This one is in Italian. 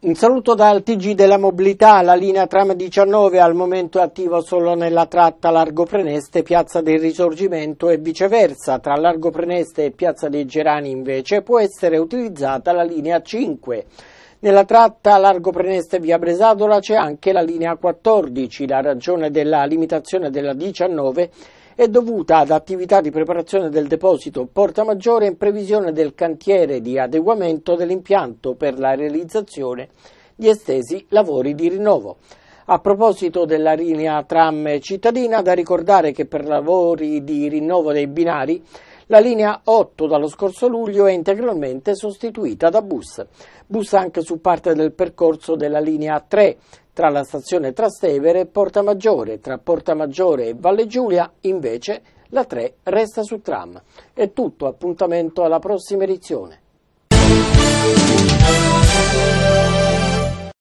Un saluto dal TG della mobilità, la linea tram 19 al momento è attiva solo nella tratta Largo Preneste, Piazza del Risorgimento e viceversa, tra Largo Preneste e Piazza dei Gerani invece può essere utilizzata la linea 5. Nella tratta Largo Preneste via Bresadola c'è anche la linea 14, la ragione della limitazione della 19 è è dovuta ad attività di preparazione del deposito Porta Maggiore in previsione del cantiere di adeguamento dell'impianto per la realizzazione di estesi lavori di rinnovo. A proposito della linea tram cittadina, da ricordare che per lavori di rinnovo dei binari la linea 8 dallo scorso luglio è integralmente sostituita da bus. Bus anche su parte del percorso della linea 3 tra la stazione Trastevere e Portamaggiore, tra Portamaggiore e Valle Giulia invece la 3 resta su tram. È tutto, appuntamento alla prossima edizione.